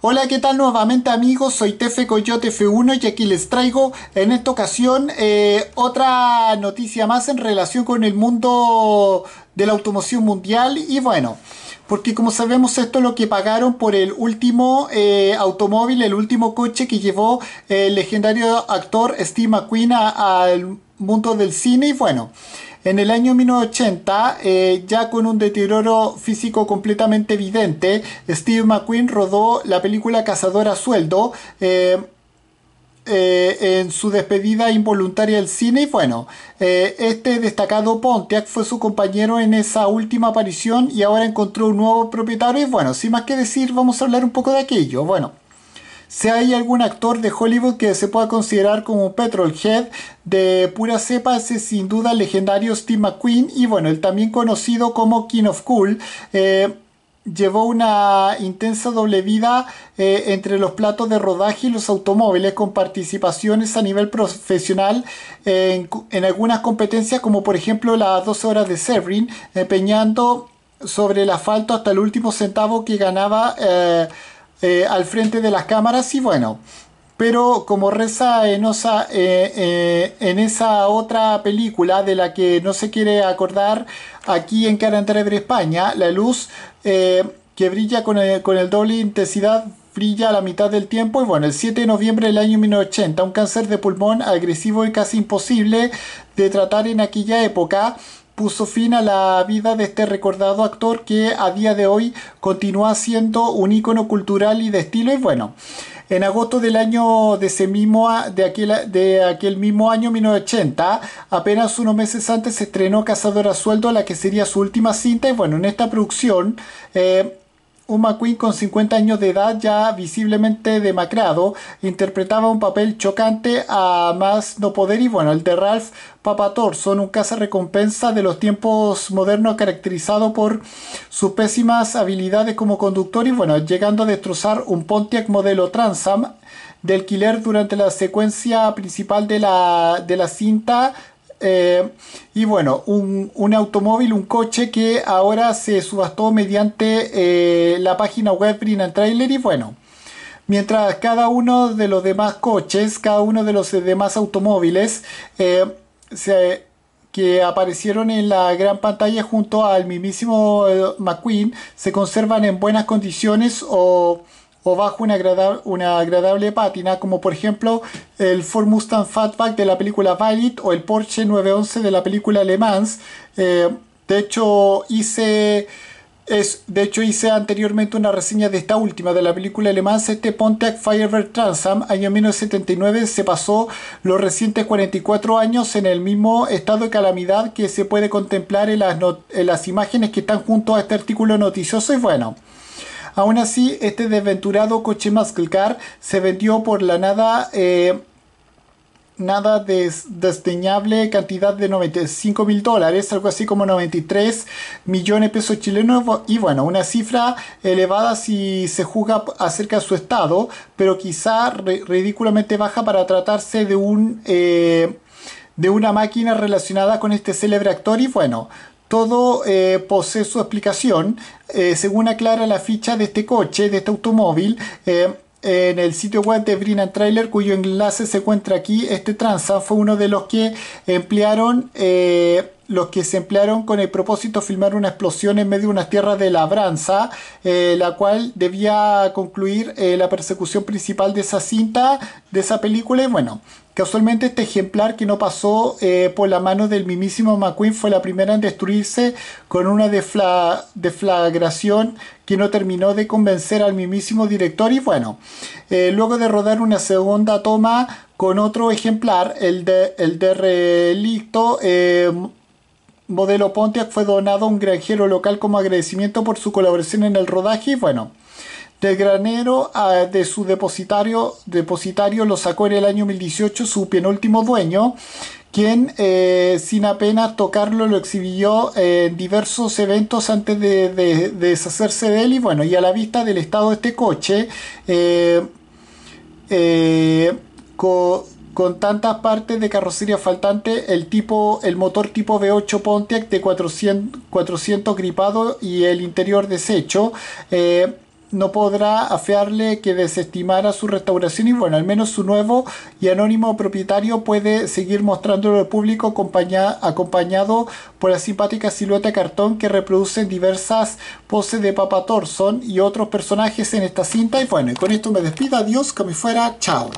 Hola, ¿qué tal nuevamente amigos? Soy Tefe Coyote F1 y aquí les traigo en esta ocasión eh, otra noticia más en relación con el mundo de la automoción mundial y bueno, porque como sabemos esto es lo que pagaron por el último eh, automóvil, el último coche que llevó el legendario actor Steve McQueen al mundo del cine y bueno, en el año 1980, eh, ya con un deterioro físico completamente evidente, Steve McQueen rodó la película Cazador a Sueldo. Eh, eh, en su despedida involuntaria del cine. Y bueno, este destacado Pontiac fue su compañero en esa última aparición y ahora encontró un nuevo propietario. Y bueno, sin más que decir, vamos a hablar un poco de aquello. Bueno si hay algún actor de Hollywood que se pueda considerar como un petrolhead de pura cepa, es sin duda el legendario Steve McQueen y bueno, el también conocido como King of Cool. Eh, llevó una intensa doble vida eh, entre los platos de rodaje y los automóviles con participaciones a nivel profesional eh, en, algunas competencias como por ejemplo las 12 horas de Severin empeñando sobre el asfalto hasta el último centavo que ganaba eh, al frente de las cámaras y bueno, pero como reza en, eh, eh, en esa otra película de la que no se quiere acordar aquí en de España, la luz que brilla con el, con el doble intensidad brilla a la mitad del tiempo y bueno, el 7 de noviembre del año 1980, un cáncer de pulmón agresivo y casi imposible de tratar en aquella época, puso fin a la vida de este recordado actor que a día de hoy continúa siendo un ícono cultural y de estilo y bueno. En agosto del año de ese mismo de aquel, de aquel mismo año 1980, apenas unos meses antes se estrenó Cazadora Sueldo, la que sería su última cinta. Y bueno, en esta producción eh, un McQueen con 50 años de edad ya visiblemente demacrado interpretaba un papel chocante a más no poder y bueno, el de Ralph son un recompensa de los tiempos modernos caracterizado por sus pésimas habilidades como conductor y bueno, llegando a destrozar un Pontiac modelo Transam de alquiler durante la secuencia principal de la, de la cinta eh, y bueno, un, automóvil, un coche que ahora se subastó mediante eh, la página web Brinan Trailer y bueno, mientras cada uno de los demás coches, cada uno de los demás automóviles eh, que aparecieron en la gran pantalla junto al mismísimo McQueen se conservan en buenas condiciones o o bajo una, agradable pátina, como por ejemplo el Ford Mustang Fatback de la película Valid o el Porsche 911 de la película Le Mans. Eh, de hecho, hice... Es, de hecho, hice anteriormente una reseña de esta última, de la película Mans, Este Pontiac Firebird Transam, año 1979, se pasó los recientes 44 años en el mismo estado de calamidad que se puede contemplar en las, en las imágenes que están junto a este artículo noticioso. Y bueno, Aún así, este desventurado coche Muscle se vendió por la nada... Eh, nada desdeñable cantidad de 95 mil dólares, algo así como 93 millones de pesos chilenos y bueno, una cifra elevada si se juzga acerca de su estado, pero quizá ridículamente baja para tratarse de un... Eh, de una máquina relacionada con este célebre actor y bueno, todo eh, posee su explicación. Eh, según aclara la ficha de este coche, de este automóvil, eh, en el sitio web de Brinan Trailer, cuyo enlace se encuentra aquí, este transa fue uno de los que emplearon los que se emplearon con el propósito de filmar una explosión en medio de unas tierras de labranza, eh, la cual debía concluir eh, la persecución principal de esa cinta, de esa película. Y bueno, casualmente este ejemplar que no pasó eh, por la mano del mismísimo McQueen fue la primera en destruirse con una deflagración que no terminó de convencer al mismísimo director. Y bueno, luego de rodar una segunda toma con otro ejemplar, el de, el de relicto, modelo Pontiac fue donado a un granjero local como agradecimiento por su colaboración en el rodaje y bueno, del granero ah, de su depositario, depositario lo sacó en el año 2018 su penúltimo dueño, quien eh, sin apenas tocarlo lo exhibió eh, en diversos eventos antes de, deshacerse de él y bueno, y a la vista del estado de este coche, eh, eh con tantas partes de carrocería faltante, el, tipo, el motor tipo V8 Pontiac de 400, 400 gripado y el interior deshecho. Eh, no podrá afearle que desestimara su restauración y bueno, al menos su nuevo y anónimo propietario puede seguir mostrándolo al público acompañado por la simpática silueta de cartón que reproduce diversas poses de Papa Thorson y otros personajes en esta cinta y bueno, con esto me despido, adiós, que me fuera, chao.